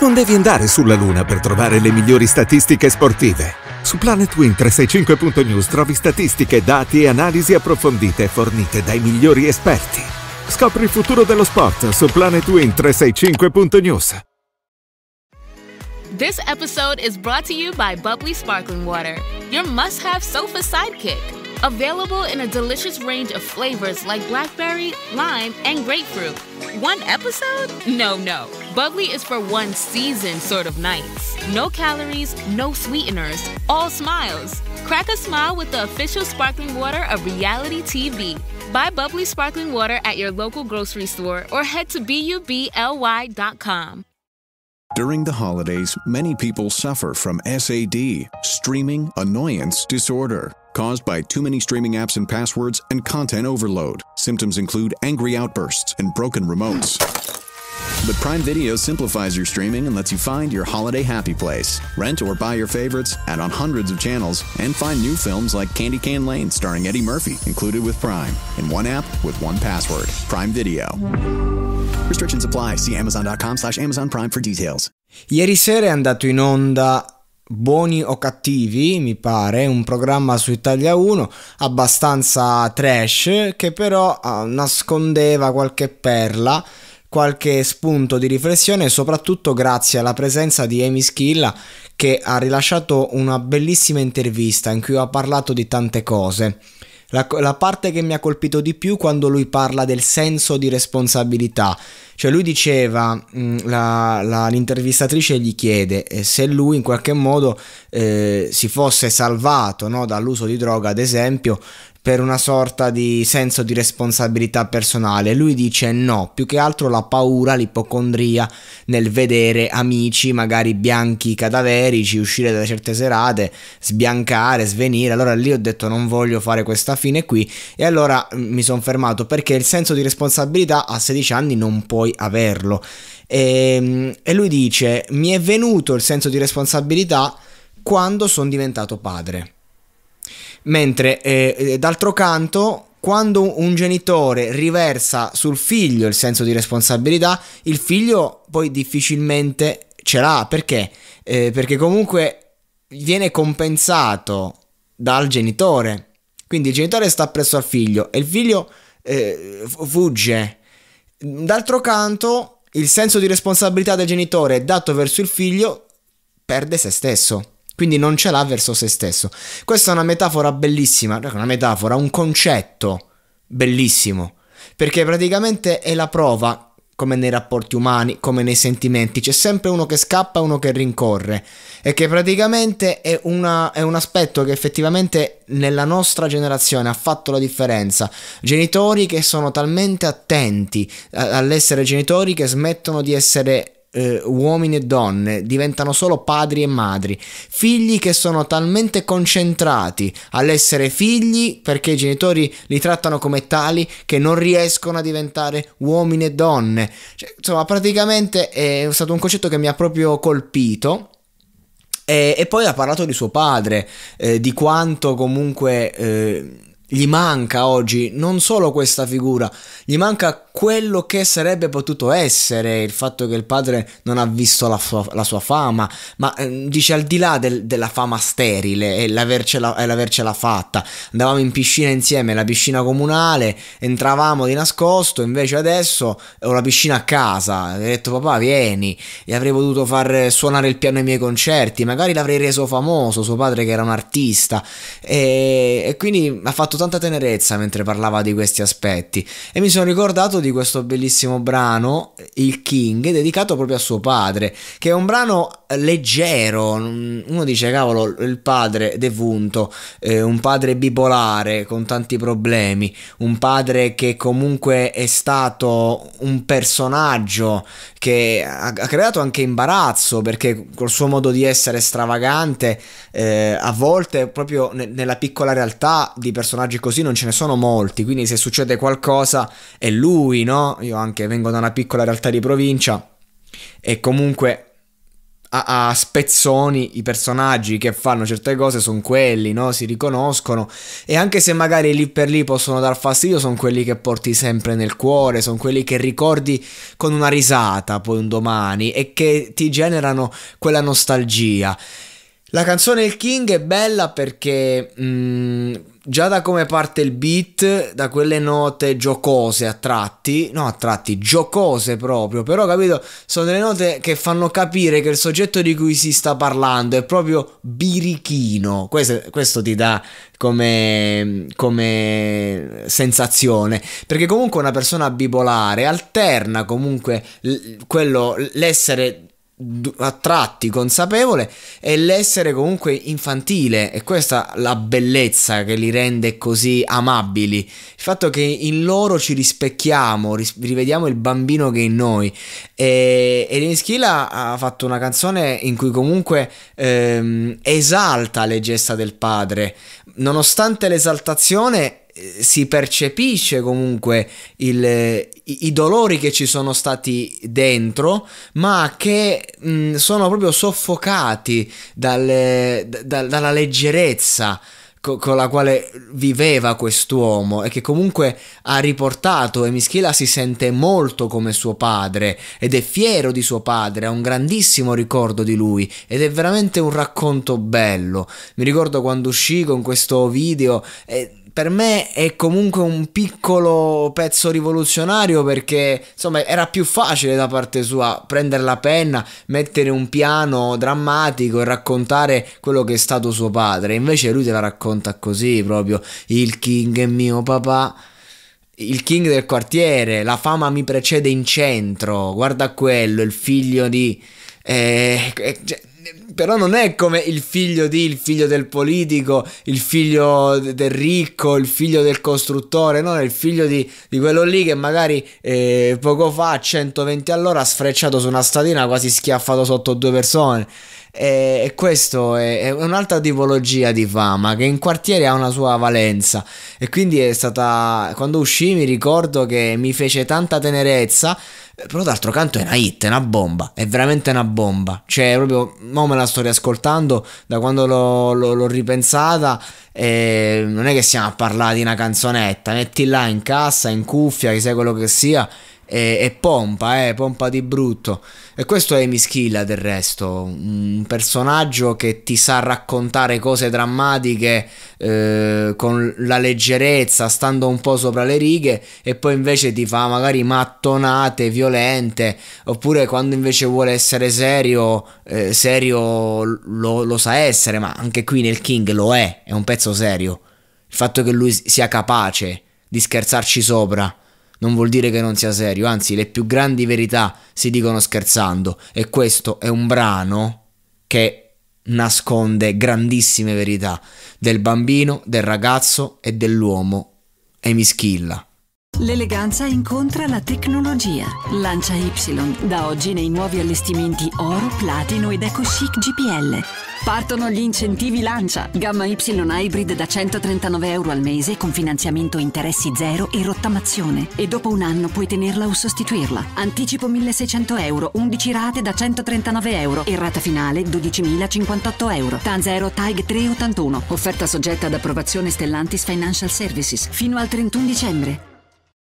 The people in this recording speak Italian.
Non devi andare sulla Luna per trovare le migliori statistiche sportive. Su planetwin 365news trovi statistiche, dati e analisi approfondite fornite dai migliori esperti. Scopri il futuro dello sport su planetwin 365news news This episode is brought to you by Bubbly Sparkling Water, your must-have sofa sidekick. Available in a delicious range of flavors like blackberry, lime, and grapefruit. One episode? No, no. Bubbly is for one season sort of nights. No calories, no sweeteners, all smiles. Crack a smile with the official sparkling water of reality TV. Buy bubbly sparkling water at your local grocery store or head to bubly.com. During the holidays, many people suffer from SAD, streaming annoyance disorder caused by too many streaming apps and passwords and content overload. Symptoms include angry outbursts and broken remotes. But Prime Video simplifies your streaming and lets you find your holiday happy place. Rent or buy your favorites, add on hundreds of channels, and find new films like Candy Can Lane starring Eddie Murphy, included with Prime, in one app with one password. Prime Video. Restrictions apply. See Amazon.com slash Amazon Prime for details. Ieri sera è andato in onda Buoni o cattivi, mi pare, un programma su Italia 1 abbastanza trash che però uh, nascondeva qualche perla qualche spunto di riflessione, soprattutto grazie alla presenza di Amy Schilla che ha rilasciato una bellissima intervista in cui ha parlato di tante cose. La, la, parte che mi ha colpito di più quando lui parla del senso di responsabilità, cioè lui diceva, mm, la, la, l'intervistatrice gli chiede eh, se lui in qualche modo eh, si fosse salvato no, dall'uso di droga, ad esempio, per una sorta di senso di responsabilità personale. Lui dice no, più che altro la paura, l'ipocondria nel vedere amici, magari bianchi cadaverici, uscire da certe serate, sbiancare, svenire. Allora lì ho detto non voglio fare questa fine qui e allora mm, mi sono fermato perché il senso di responsabilità a 16 anni non puoi averlo. e, ehm, e lui dice mi è venuto il senso di responsabilità quando sono diventato padre Mentre eh, eh, d'altro canto, quando un genitore riversa sul figlio il senso di responsabilità, il figlio poi difficilmente ce l'ha. Perché? Eh, perché comunque viene compensato dal genitore. Quindi il genitore sta presso al figlio e il figlio eh, fugge. D'altro canto, il senso di responsabilità del genitore dato verso il figlio perde se stesso quindi non ce l'ha verso se stesso. Questa è una metafora bellissima, una metafora, un concetto bellissimo, perché praticamente è la prova, come nei rapporti umani, come nei sentimenti, c'è sempre uno che scappa e uno che rincorre, e che praticamente è, una, è un aspetto che effettivamente nella nostra generazione ha fatto la differenza. Genitori che sono talmente attenti eh, all'essere genitori che smettono di essere eh, uomini e donne diventano solo padri e madri, figli che sono talmente concentrati all'essere figli perché i genitori li trattano come tali che non riescono a diventare uomini e donne. Cioè, insomma, praticamente è stato un concetto che mi ha proprio colpito. E, e poi ha parlato di suo padre, eh, di quanto comunque... Eh, gli manca oggi non solo questa figura, gli manca quello che sarebbe potuto essere, il fatto che il padre non ha visto la sua, la sua fama, ma eh, dice al di là del, della fama sterile e l'avercela, l'avercela, fatta, andavamo in piscina insieme, la piscina comunale, entravamo di nascosto, invece adesso ho la piscina a casa, ho detto papà vieni e avrei potuto far suonare il piano ai miei concerti, magari l'avrei reso famoso, suo padre che era un artista e, e quindi ha fatto tanta tenerezza mentre parlava di questi aspetti e mi sono ricordato di di questo bellissimo brano, Il King, dedicato proprio a suo padre, che è un brano eh, leggero. Mm, uno dice, cavolo, il padre defunto, eh, un padre bipolare con tanti problemi, un padre che comunque è stato un personaggio che ha, ha creato anche imbarazzo perché col suo modo di essere stravagante, eh, a volte proprio ne, nella piccola realtà di personaggi così non ce ne sono molti, quindi se succede qualcosa è lui qui, no? Io anche vengo da una piccola realtà di provincia e comunque a, a, spezzoni i personaggi che fanno certe cose sono quelli, no? Si riconoscono e anche se magari lì per lì possono dar fastidio, sono quelli che porti sempre nel cuore, sono quelli che ricordi con una risata poi un domani e che ti generano quella nostalgia. La canzone Il King è bella perché mh, mm, già da come parte il beat, da quelle note giocose a tratti, no a tratti, giocose proprio, però capito, sono delle note che fanno capire che il soggetto di cui si sta parlando è proprio birichino, questo, questo ti dà come, come, sensazione, perché comunque una persona bipolare alterna comunque l- quello, l'essere a tratti consapevole e l'essere comunque infantile e questa la bellezza che li rende così amabili il fatto che in loro ci rispecchiamo rivediamo il bambino che è in noi e Irene Schila ha fatto una canzone in cui comunque ehm, esalta le gesta del padre nonostante l'esaltazione eh, si percepisce comunque il, i, i, dolori che ci sono stati dentro, ma che mh, mm, sono proprio soffocati dalle, da, dalla leggerezza con la quale viveva quest'uomo e che comunque ha riportato e Mischila si sente molto come suo padre ed è fiero di suo padre, ha un grandissimo ricordo di lui ed è veramente un racconto bello. Mi ricordo quando uscì con questo video e per me è comunque un piccolo pezzo rivoluzionario perché insomma era più facile da parte sua prendere la penna, mettere un piano drammatico e raccontare quello che è stato suo padre. Invece lui te la racconta così proprio, il king è mio papà. Il king del quartiere, la fama mi precede in centro, guarda quello, il figlio di... Eh, eh cioè, però non è come il figlio di, il figlio del politico, il figlio del ricco, il figlio del costruttore, no, è il figlio di, di quello lì che magari eh, poco fa a 120 all'ora ha sfrecciato su una statina quasi schiaffato sotto due persone. E questo è, un'altra tipologia di fama che in quartiere ha una sua valenza. E quindi è stata. Quando uscì mi ricordo che mi fece tanta tenerezza. Però d'altro canto è una hit, è una bomba, è veramente una bomba. Cioè, proprio, mo me la sto riascoltando da quando l'ho, l'ho, l'ho ripensata. Eh, non è che stiamo a parlare di una canzonetta, metti là in cassa, in cuffia, che sia quello che sia e, e, pompa, eh, pompa di brutto. E questo è Mischilla del resto, un personaggio che ti sa raccontare cose drammatiche eh, con la leggerezza, stando un po' sopra le righe e poi invece ti fa magari mattonate, violente, oppure quando invece vuole essere serio, eh, serio lo, lo sa essere, ma anche qui nel King lo è, è un pezzo serio. Il fatto che lui sia capace di scherzarci sopra non vuol dire che non sia serio, anzi le più grandi verità si dicono scherzando e questo è un brano che nasconde grandissime verità del bambino, del ragazzo e dell'uomo. E mi schilla. L'eleganza incontra la tecnologia. Lancia Y, da oggi nei nuovi allestimenti oro, platino ed eco chic GPL. Partono gli incentivi Lancia, gamma Y Hybrid da 139 euro al mese con finanziamento interessi zero e rottamazione. E dopo un anno puoi tenerla o sostituirla. Anticipo 1600 euro, 11 rate da 139 euro e rata finale 12.058 euro. Tanzero TAG 381, offerta soggetta ad approvazione Stellantis Financial Services fino al 31 dicembre.